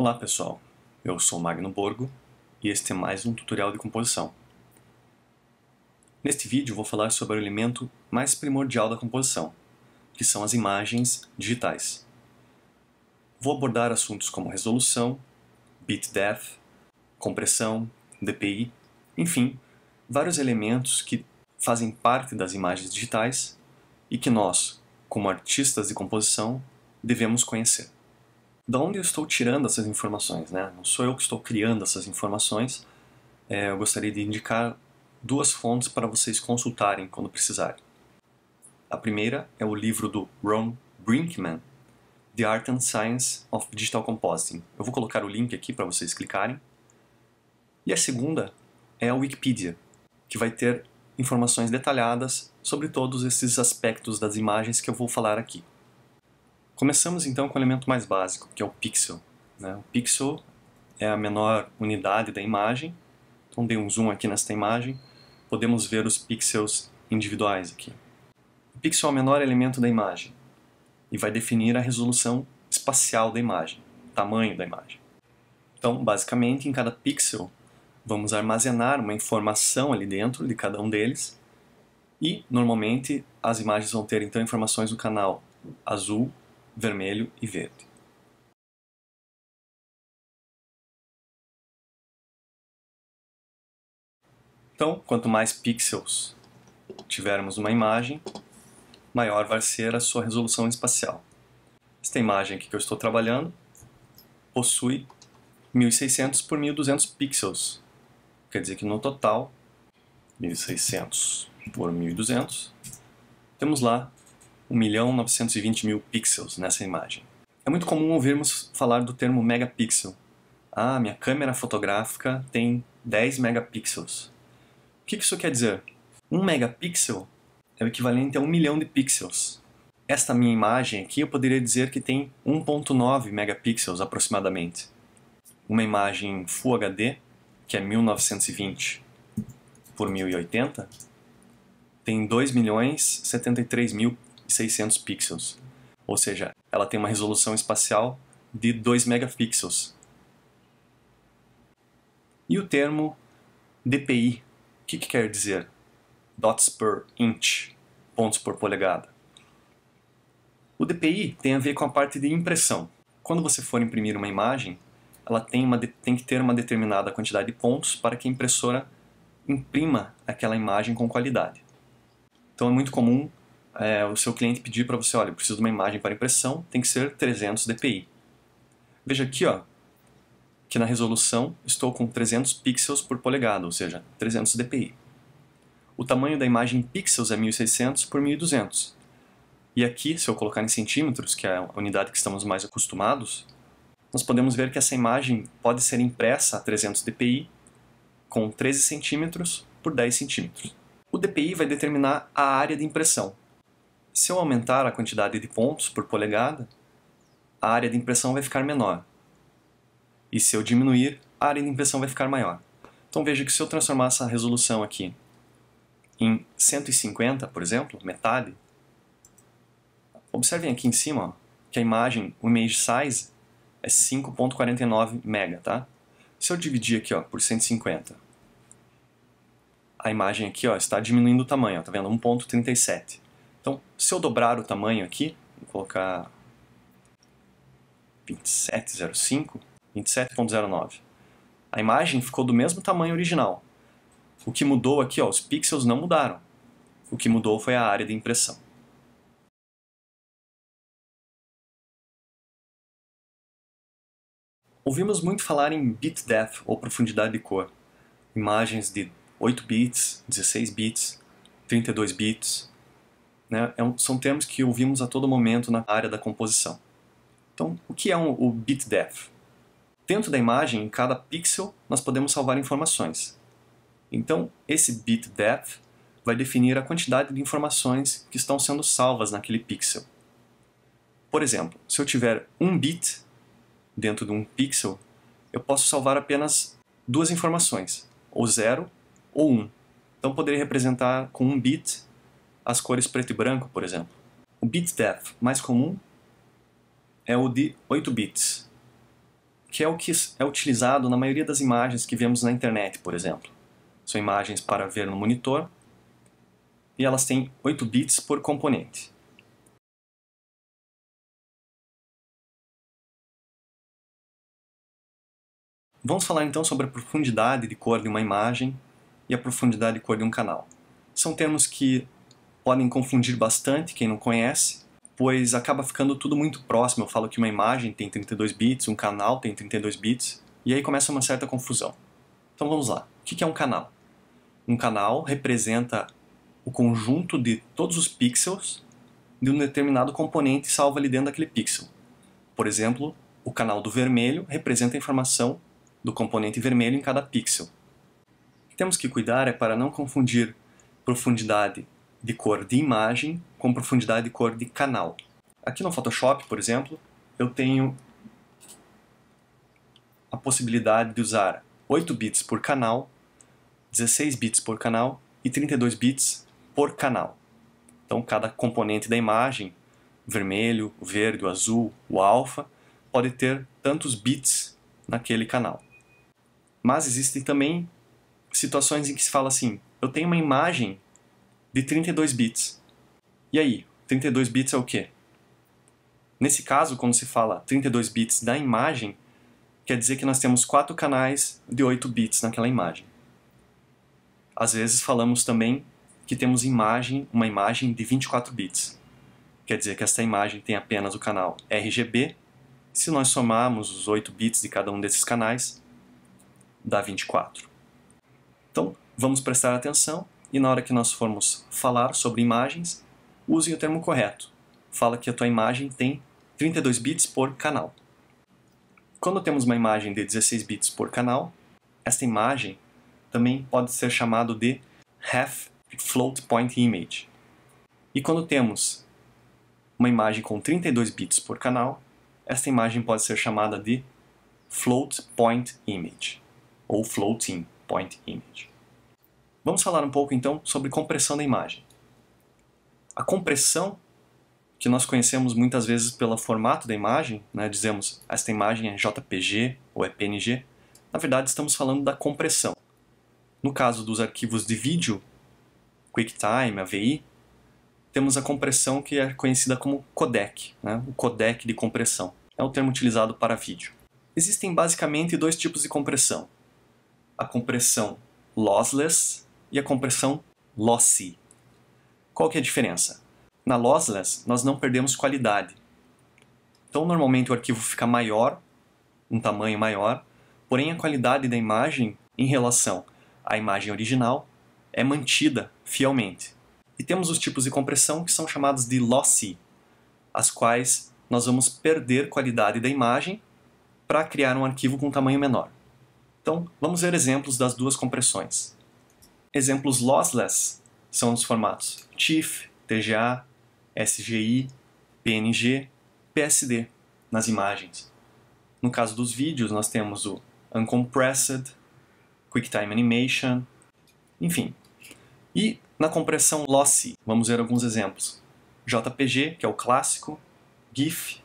Olá pessoal, eu sou Magno Borgo e este é mais um tutorial de composição. Neste vídeo vou falar sobre o elemento mais primordial da composição, que são as imagens digitais. Vou abordar assuntos como resolução, bit depth, compressão, DPI, enfim, vários elementos que fazem parte das imagens digitais e que nós, como artistas de composição, devemos conhecer da onde eu estou tirando essas informações, né? Não sou eu que estou criando essas informações. É, eu gostaria de indicar duas fontes para vocês consultarem quando precisarem. A primeira é o livro do Ron Brinkman, The Art and Science of Digital Compositing. Eu vou colocar o link aqui para vocês clicarem. E a segunda é a Wikipedia, que vai ter informações detalhadas sobre todos esses aspectos das imagens que eu vou falar aqui. Começamos então com o elemento mais básico, que é o pixel. Né? O pixel é a menor unidade da imagem, então dei um zoom aqui nesta imagem, podemos ver os pixels individuais aqui. O pixel é o menor elemento da imagem e vai definir a resolução espacial da imagem, o tamanho da imagem. Então, basicamente, em cada pixel vamos armazenar uma informação ali dentro de cada um deles e, normalmente, as imagens vão ter então informações do canal azul, vermelho e verde. Então, quanto mais pixels tivermos uma imagem, maior vai ser a sua resolução espacial. Esta imagem aqui que eu estou trabalhando possui 1600 por 1200 pixels. Quer dizer que no total, 1600 por 1200, temos lá 1 milhão 920 mil pixels nessa imagem. É muito comum ouvirmos falar do termo megapixel. Ah, minha câmera fotográfica tem 10 megapixels. O que isso quer dizer? um megapixel é o equivalente a um milhão de pixels. Esta minha imagem aqui eu poderia dizer que tem 1.9 megapixels aproximadamente. Uma imagem Full HD, que é 1920 por 1080, tem 2 milhões 73 mil e 600 pixels. Ou seja, ela tem uma resolução espacial de 2 megapixels. E o termo DPI, o que, que quer dizer? Dots per inch, pontos por polegada. O DPI tem a ver com a parte de impressão. Quando você for imprimir uma imagem, ela tem, uma, tem que ter uma determinada quantidade de pontos para que a impressora imprima aquela imagem com qualidade. Então é muito comum é, o seu cliente pedir para você, olha, eu preciso de uma imagem para impressão, tem que ser 300 dpi. Veja aqui, ó, que na resolução estou com 300 pixels por polegada, ou seja, 300 dpi. O tamanho da imagem em pixels é 1600 por 1200. E aqui, se eu colocar em centímetros, que é a unidade que estamos mais acostumados, nós podemos ver que essa imagem pode ser impressa a 300 dpi com 13 centímetros por 10 centímetros. O dpi vai determinar a área de impressão, se eu aumentar a quantidade de pontos por polegada, a área de impressão vai ficar menor. E se eu diminuir, a área de impressão vai ficar maior. Então veja que se eu transformar essa resolução aqui em 150, por exemplo, metade, observem aqui em cima ó, que a imagem, o image size, é 5.49 mega, tá? Se eu dividir aqui ó, por 150, a imagem aqui ó, está diminuindo o tamanho, está tá vendo? 1.37. Então, se eu dobrar o tamanho aqui, vou colocar 27,05, 27.09, a imagem ficou do mesmo tamanho original. O que mudou aqui, ó, os pixels não mudaram. O que mudou foi a área de impressão. Ouvimos muito falar em bit depth, ou profundidade de cor. Imagens de 8 bits, 16 bits, 32 bits, né? É um, são termos que ouvimos a todo momento na área da composição. Então, o que é um, o bit depth? Dentro da imagem, em cada pixel, nós podemos salvar informações. Então, esse bit depth vai definir a quantidade de informações que estão sendo salvas naquele pixel. Por exemplo, se eu tiver um bit dentro de um pixel, eu posso salvar apenas duas informações, ou zero ou Um. Então, poderia representar com um bit as cores preto e branco, por exemplo. O bit depth mais comum é o de 8 bits, que é o que é utilizado na maioria das imagens que vemos na internet, por exemplo. São imagens para ver no monitor e elas têm 8 bits por componente. Vamos falar então sobre a profundidade de cor de uma imagem e a profundidade de cor de um canal. São termos que podem confundir bastante quem não conhece, pois acaba ficando tudo muito próximo. Eu falo que uma imagem tem 32 bits, um canal tem 32 bits, e aí começa uma certa confusão. Então vamos lá. O que é um canal? Um canal representa o conjunto de todos os pixels de um determinado componente salvo ali dentro daquele pixel. Por exemplo, o canal do vermelho representa a informação do componente vermelho em cada pixel. O que temos que cuidar é para não confundir profundidade de cor de imagem com profundidade de cor de canal. Aqui no Photoshop, por exemplo, eu tenho a possibilidade de usar 8 bits por canal, 16 bits por canal e 32 bits por canal. Então, cada componente da imagem, vermelho, verde, azul, o alfa, pode ter tantos bits naquele canal. Mas existem também situações em que se fala assim: eu tenho uma imagem de 32 bits. E aí, 32 bits é o quê? Nesse caso, quando se fala 32 bits da imagem, quer dizer que nós temos quatro canais de 8 bits naquela imagem. Às vezes falamos também que temos imagem, uma imagem de 24 bits. Quer dizer que esta imagem tem apenas o canal RGB. Se nós somarmos os 8 bits de cada um desses canais, dá 24. Então, vamos prestar atenção e na hora que nós formos falar sobre imagens, usem o termo correto. Fala que a tua imagem tem 32 bits por canal. Quando temos uma imagem de 16 bits por canal, essa imagem também pode ser chamada de half float point image. E quando temos uma imagem com 32 bits por canal, essa imagem pode ser chamada de float point image ou floating point image. Vamos falar um pouco então sobre compressão da imagem. A compressão, que nós conhecemos muitas vezes pelo formato da imagem, né, dizemos ah, esta imagem é JPG ou é PNG, na verdade estamos falando da compressão. No caso dos arquivos de vídeo, QuickTime, AVI, temos a compressão que é conhecida como codec, né, o codec de compressão. É o termo utilizado para vídeo. Existem basicamente dois tipos de compressão. A compressão lossless, e a compressão lossy. Qual que é a diferença? Na lossless, nós não perdemos qualidade. Então, normalmente o arquivo fica maior, um tamanho maior, porém a qualidade da imagem em relação à imagem original é mantida fielmente. E temos os tipos de compressão que são chamados de lossy, as quais nós vamos perder qualidade da imagem para criar um arquivo com tamanho menor. Então, vamos ver exemplos das duas compressões. Exemplos lossless são os formatos TIFF, TGA, SGI, PNG, PSD nas imagens. No caso dos vídeos, nós temos o Uncompressed, QuickTime Animation, enfim. E na compressão lossy, vamos ver alguns exemplos. JPG, que é o clássico, GIF,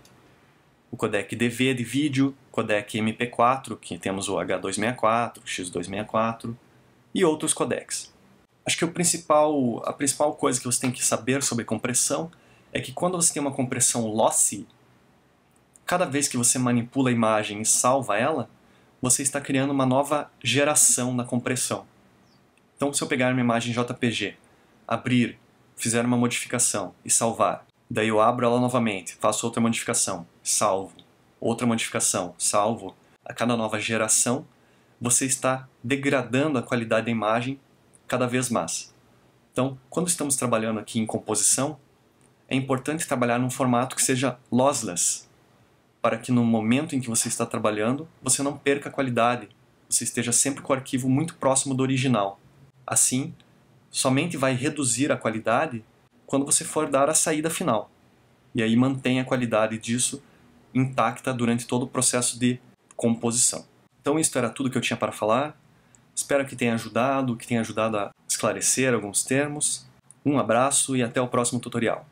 o codec DV de vídeo, codec MP4, que temos o H264, X264, e outros codecs. Acho que principal, a principal coisa que você tem que saber sobre compressão é que quando você tem uma compressão lossy, cada vez que você manipula a imagem e salva ela, você está criando uma nova geração da compressão. Então, se eu pegar uma imagem JPG, abrir, fizer uma modificação e salvar, daí eu abro ela novamente, faço outra modificação, salvo, outra modificação, salvo, a cada nova geração você está degradando a qualidade da imagem cada vez mais. Então, quando estamos trabalhando aqui em composição, é importante trabalhar num formato que seja lossless, para que no momento em que você está trabalhando, você não perca a qualidade, você esteja sempre com o arquivo muito próximo do original. Assim, somente vai reduzir a qualidade quando você for dar a saída final. E aí mantém a qualidade disso intacta durante todo o processo de composição. Então, isto era tudo que eu tinha para falar. Espero que tenha ajudado, que tenha ajudado a esclarecer alguns termos. Um abraço e até o próximo tutorial.